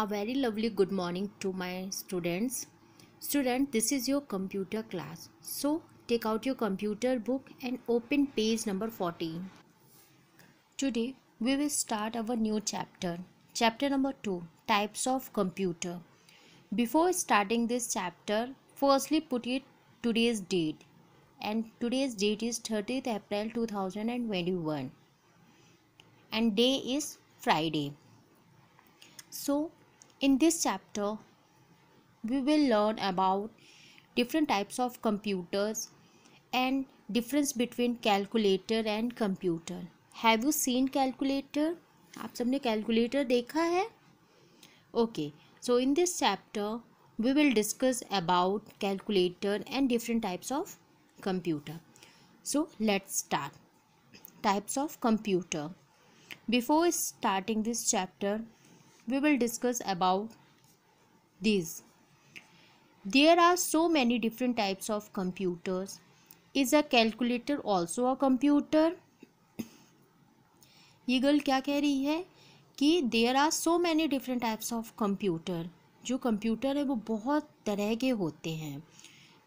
a very lovely good morning to my students student this is your computer class so take out your computer book and open page number 14 today we will start our new chapter chapter number 2 types of computer before starting this chapter firstly put it today's date and today's date is 30th April 2021 and day is Friday so in this chapter, we will learn about different types of computers and difference between calculator and computer. Have you seen calculator? आप सबने calculator? देखा है okay so in this chapter we will discuss about calculator and different types of computer so let's start types of computer before starting this chapter we will discuss about these there are so many different types of computers is a calculator also a computer ये girl क्या कह रही है कि there are so many different types of computer जो computer है वो बहुत तरह के होते हैं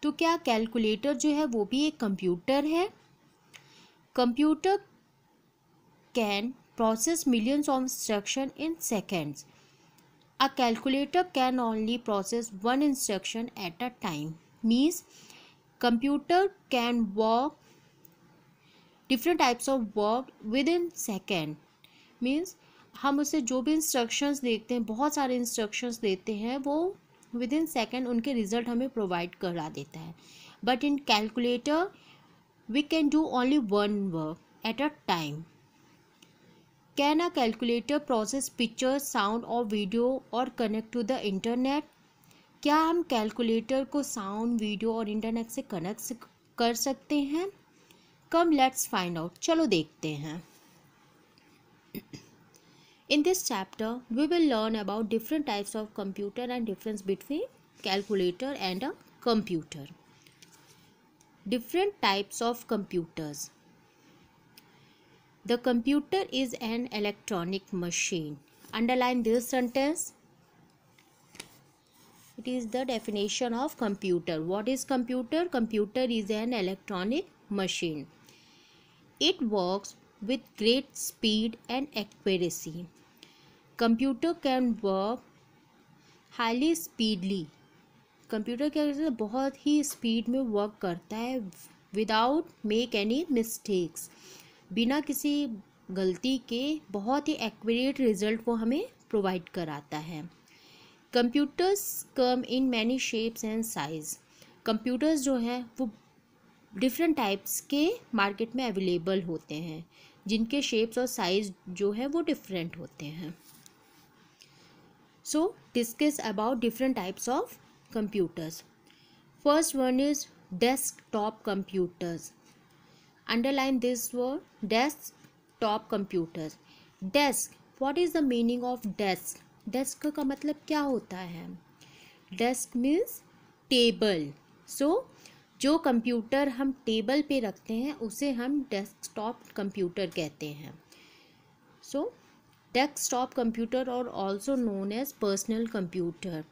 तो क्या कैलकुलेटर जो है वो भी एक कंप्यूटर है computer can process millions of instruction in seconds a calculator can only process one instruction at a time means computer can work different types of work within second means हम उसे जो भी इंस्ट्रक्शंस देखते हैं बहुत सारे instructions देते हैं वो विद इन सेकेंड उनके रिजल्ट हमें प्रोवाइड करा देता है but in calculator we can do only one work at a time can a calculator process picture sound और वीडियो और कनेक्ट टू द इंटरनेट क्या हम कैलकुलेटर को साउंड वीडियो और इंटरनेट से कनेक्ट कर सकते हैं कम लेट्स फाइंड आउट चलो देखते हैं in this chapter we will learn about different types of computer and difference between calculator and a computer different types of computers The computer is an electronic machine. Underline this sentence. It is the definition of computer. What is computer? Computer is an electronic machine. It works with great speed and accuracy. Computer can work highly speedily. Computer क्या बहुत ही speed में work करता है without make any mistakes. बिना किसी गलती के बहुत ही एक्यूरेट रिज़ल्ट वो हमें प्रोवाइड कराता है computers come in many shapes and size computers जो हैं वो डिफरेंट टाइप्स के मार्केट में अवेलेबल होते हैं जिनके शेप्स और साइज़ जो है वो डिफरेंट होते हैं so discuss about different types of computers first one is desktop computers underline this word top computers desk what is the meaning of desk desk का मतलब क्या होता है desk means table so जो कंप्यूटर हम table पे रखते हैं उसे हम डेस्कटॉप कंप्यूटर कहते हैं सो डेस्कटॉप कंप्यूटर और also known as personal computer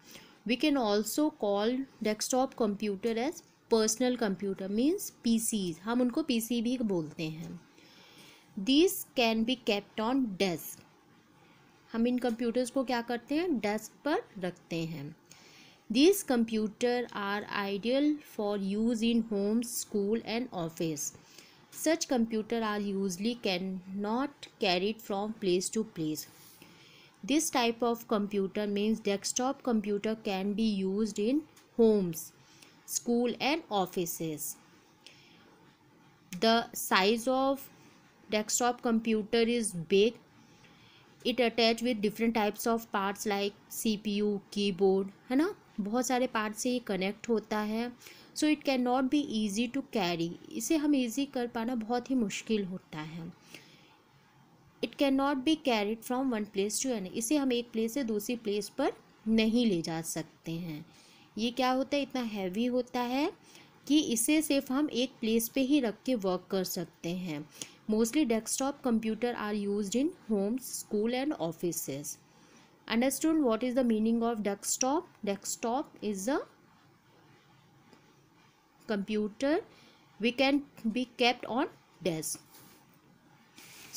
we can also call desktop computer as personal computer means PCs हम उनको पीसी भी बोलते हैं this can be kept on desk हम इन कंप्यूटर्स को क्या करते हैं डेस्क पर रखते हैं this computer are ideal for use in home school and office such computer are usually can not carried from place to place type of computer means desktop computer can be use in homes school and offices the size of desktop computer is big it attached with different types of parts like cpu keyboard है ना बहुत सारे part से ये connect होता है so it can not be easy to carry इसे हम ईजी कर पाना बहुत ही मुश्किल होता है it can not be carried from one place to an इसे हम एक प्लेस से दूसरी प्लेस पर नहीं ले जा सकते हैं ये क्या होता है इतना हैवी होता है कि इसे सिर्फ हम एक प्लेस पे ही रख के वर्क कर सकते हैं mostly desktop computer are use in homes school and office understood what is the meaning of desktop desktop is a computer we can be kept on desk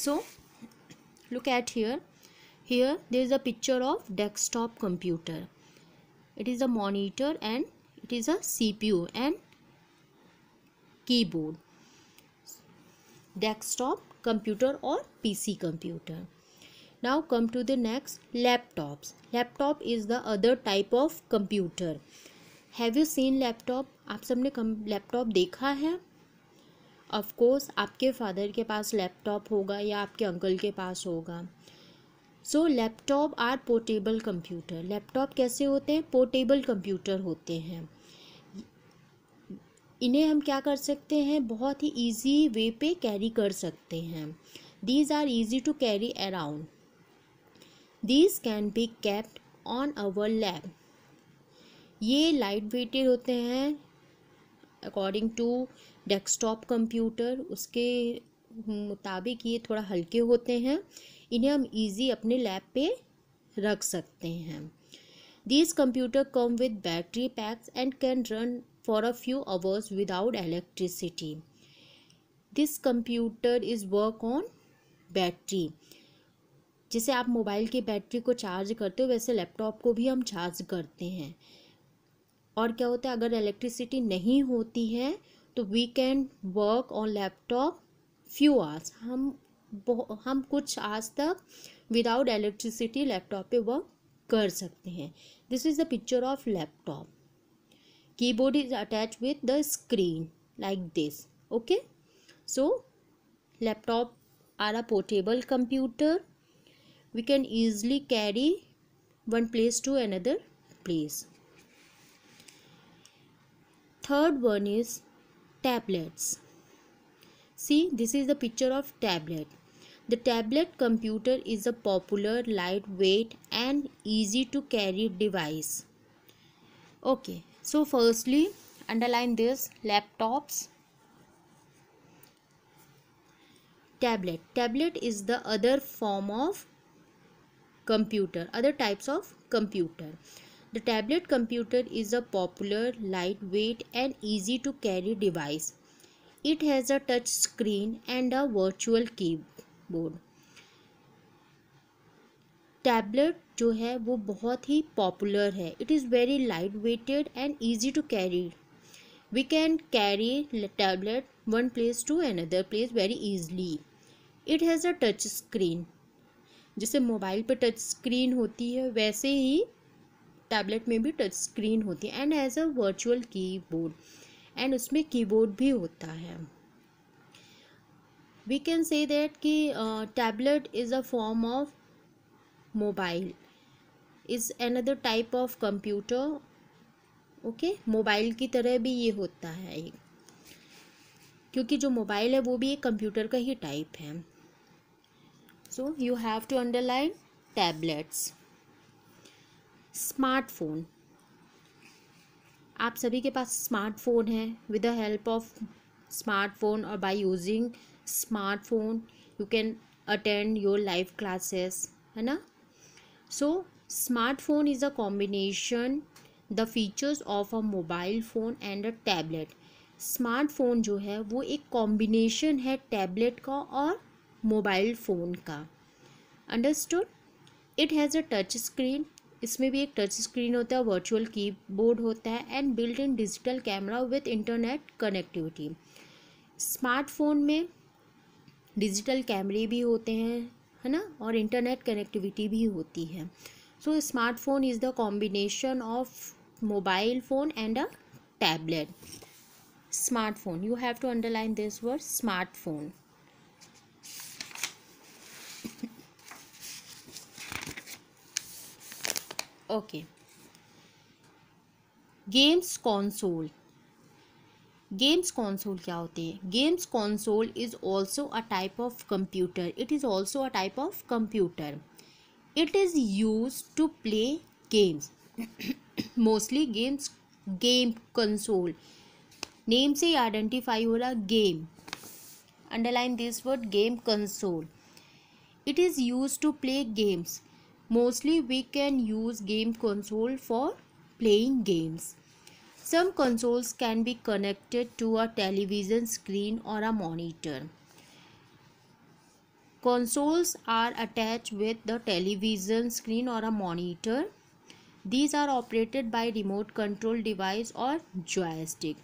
so look at here here there is a picture of desktop computer it is a monitor and it is a cpu and keyboard desktop computer or pc computer now come to the next laptops laptop is the other type of computer have you seen laptop aap sabne laptop dekha hai of course aapke father ke paas laptop hoga ya aapke uncle ke paas hoga so laptop are portable computer laptop कैसे होते हैं portable computer होते हैं इन्हें हम क्या कर सकते हैं बहुत ही ईजी वे पे कैरी कर सकते हैं these are easy to carry around these can be kept on our lap ये लाइट वेटेड होते हैं अकॉर्डिंग टू डेस्कटॉप कंप्यूटर उसके मुताबिक ये थोड़ा हल्के होते हैं इन्हें हम इजी अपने लैब पे रख सकते हैं this computer come with battery packs and can run for a few hours without electricity this computer is work on battery जैसे आप मोबाइल की बैटरी को चार्ज करते हो वैसे लैपटॉप को भी हम चार्ज करते हैं और क्या होता है अगर इलेक्ट्रिसिटी नहीं होती है तो we can work on laptop few hours हम हम कुछ आज तक विदाउट इलेक्ट्रिसिटी लैपटॉप पे वर्क कर सकते हैं this is the picture of laptop keyboard is attach with the screen like this okay so laptop are a portable computer we can easily carry one place to another place third one is tablets see this is the picture of tablet The tablet computer is a popular, lightweight and easy to carry device. Okay, so firstly underline this laptops tablet tablet is the other form of computer other types of computer the tablet computer is a popular lightweight and easy to carry device it has a touch screen and a virtual keyboard. Board tablet जो है वो बहुत ही popular है it is very light weighted and easy to carry we can carry tablet one place to another place very easily it has a touch screen जैसे mobile पर touch screen होती है वैसे ही टैबलेट में भी टच स्क्रीन होती है and as a virtual keyboard and उसमें कीबोर्ड भी होता है वी कैन से दैट कि tablet is a form of mobile is another type of computer okay mobile की तरह भी ये होता है क्योंकि जो मोबाइल है वो भी एक कंप्यूटर का ही टाइप है so you have to underline tablets smartphone आप सभी के पास स्मार्टफोन है with the help of smartphone और by using smartphone you can attend your live classes है ना so smartphone is a combination the features of a mobile phone and a tablet smartphone जो है वो एक कॉम्बिनेशन है tablet का और मोबाइल फ़ोन का understood it has a touch screen इसमें भी एक टच स्क्रीन होता है वर्चुअल कीबोर्ड होता है and built in digital camera with internet connectivity smartphone में डिजिटल कैमरे भी होते हैं है ना और इंटरनेट कनेक्टिविटी भी होती है so smartphone is the combination of mobile phone and a tablet smartphone you have to underline this word smartphone okay games console games console क्या होते हैं games console is also a type of computer it is also a type of computer it is use to play games mostly games game console name से ही identify हो रहा game underline this word game console it is use to play games mostly we can use game console for playing games Some consoles can be connected to a television screen or a monitor. Consoles are attached with the television screen or a monitor. These are operated by remote control device or joystick.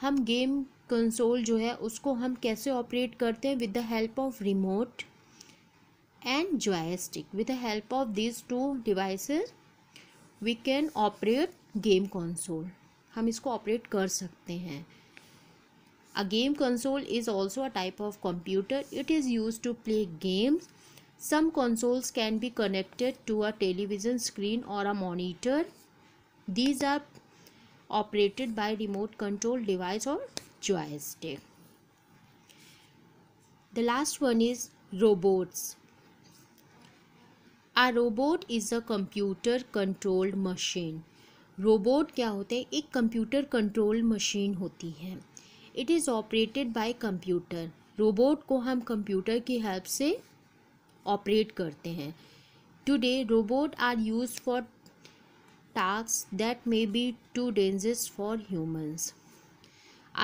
हम game console जो है उसको हम कैसे operate करते हैं with the help of remote and joystick with the help of these two devices we can operate game console हम इसको ऑपरेट कर सकते हैं a game console is also a type of computer it is use to play games some consoles can be connected to a television screen और a monitor these are operated by remote control device और joystick the last one is robots a robot is a computer controlled machine robot क्या होते हैं एक computer control machine होती है it is operated by computer robot को हम computer की हेल्प से ऑपरेट करते हैं today robot are use for task that may be too dangers for humans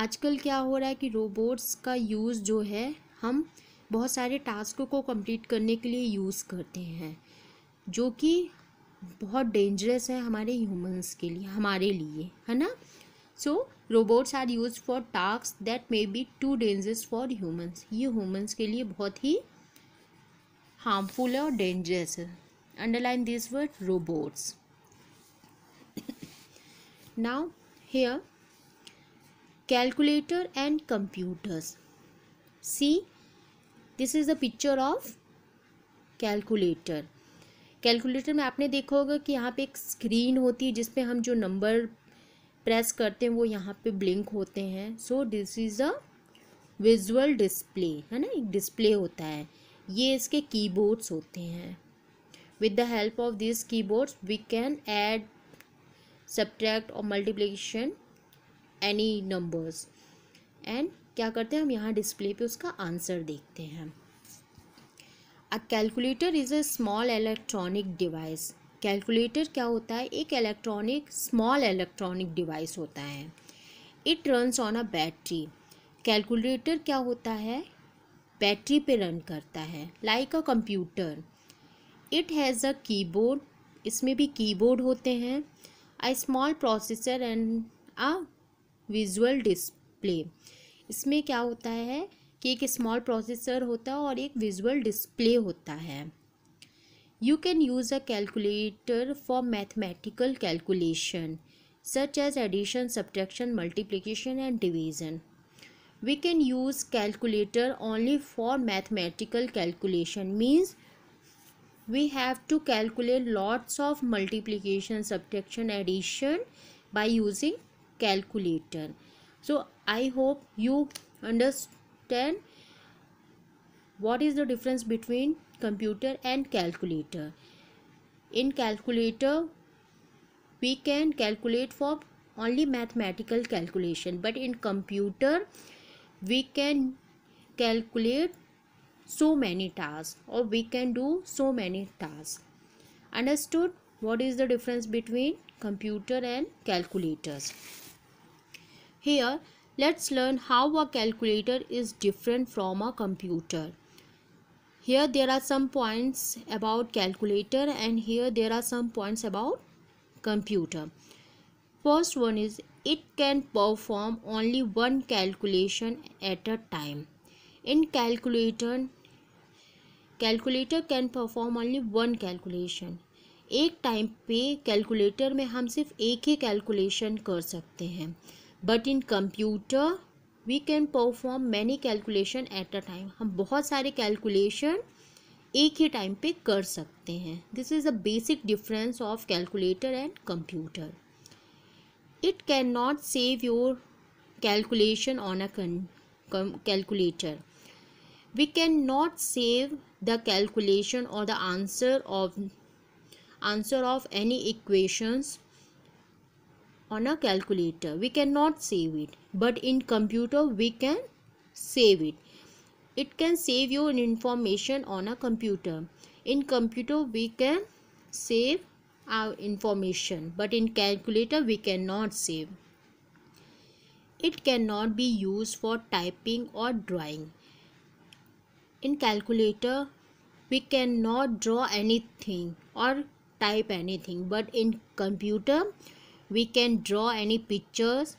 आजकल क्या हो रहा है कि रोबोट्स का यूज़ जो है हम बहुत सारे टास्कों को कंप्लीट करने के लिए यूज़ करते हैं जो कि बहुत डेंजरस है हमारे ह्यूमंस के लिए हमारे लिए है ना so robots are use for task that may be too dangerous for humans ये ह्यूमंस के लिए बहुत ही हार्मफुल है और डेंजरस है underline this word robots now here calculator and computers see this is the picture of calculator calculator में आपने देखा होगा कि यहाँ पे एक स्क्रीन होती है जिसपे हम जो नंबर प्रेस करते हैं वो यहाँ पे ब्लिंक होते हैं so this is a visual display है ना एक डिस्प्ले होता है ये इसके कीबोर्ड्स होते हैं with the help of this keyboards we can add subtract और मल्टीप्लिकेशन एनी नंबर्स एंड क्या करते हैं हम यहाँ डिस्प्ले पे उसका आंसर देखते हैं a calculator is a small electronic device calculator क्या होता है एक इलेक्ट्रॉनिक स्मॉल इलेक्ट्रॉनिक डिवाइस होता है it runs on a battery calculator क्या होता है बैटरी पे रन करता है like a computer it has a keyboard इसमें भी कीबोर्ड होते हैं a small processor and a visual display इसमें क्या होता है कि एक स्मॉल प्रोसेसर होता है और एक विजुअल डिस्प्ले होता है you can use a calculator for mathematical calculation such as addition subtraction multiplication and division we can use calculator only for mathematical calculation means we have to calculate lots of multiplication subtraction addition by using calculator so I hope you understood what is the difference between computer and calculator in calculator we can calculate for only mathematical calculation but in computer we can calculate so many tasks or we can do so many tasks understood what is the difference between computer and calculators here Let's learn how a calculator is different from a computer. Here there are some points about calculator and here there are some points about computer. First one is it can perform only one calculation at a time. In calculator, calculator can perform only one calculation. एक time पे calculator में हम सिर्फ एक ही calculation कर सकते हैं but in computer we can perform many calculation at a time हम बहुत सारे कैलकुलेशन एक ही टाइम पे कर सकते हैं this is a basic difference of calculator and computer it can not save your calculation on a calculator can not save the calculation और the answer of answer of any equations on a calculator we cannot save it but in computer we can save it it can save your information on a computer in computer we can save our information but in calculator we cannot save it cannot be used for typing or drawing in calculator we cannot draw anything or type anything but in computer we can draw any pictures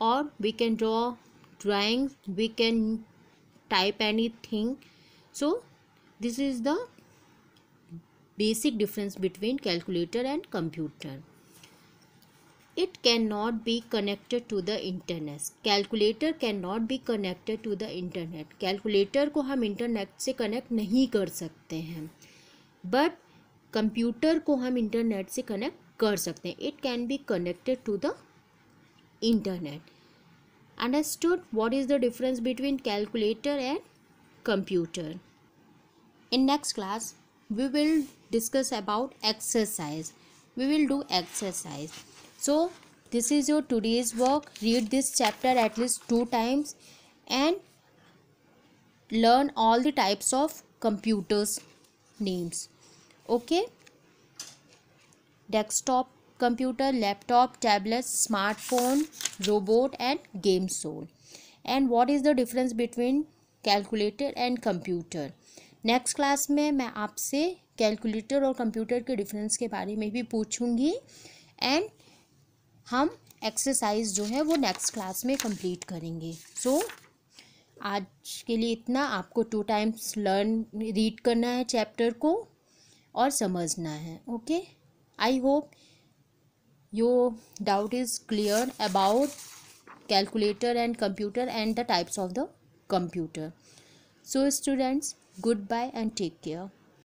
or we can draw drawings we can type anything so this is the basic difference between calculator and computer it cannot be connected to the internet calculator cannot be connected to the internet calculator ko hum internet se connect nahi kar sakte hain but computer ko hum internet se connect कर सकते हैं it can be connected to the internet understood what is the difference between calculator and computer in next class we will discuss about exercise we will do exercise so this is your two days work read this chapter at least two times and learn all the types of computers names okay desktop computer laptop tablet smartphone robot and game soul and what is the difference between calculator and computer next class में मैं आपसे calculator और computer के difference के बारे में भी पूछूंगी एंड हम एक्सरसाइज जो है वो नेक्स्ट क्लास में कंप्लीट करेंगे सो so, आज के लिए इतना आपको टू टाइम्स लर्न रीड करना है चैप्टर को और समझना है okay okay? i hope your doubt is clear about calculator and computer and the types of the computer so students goodbye and take care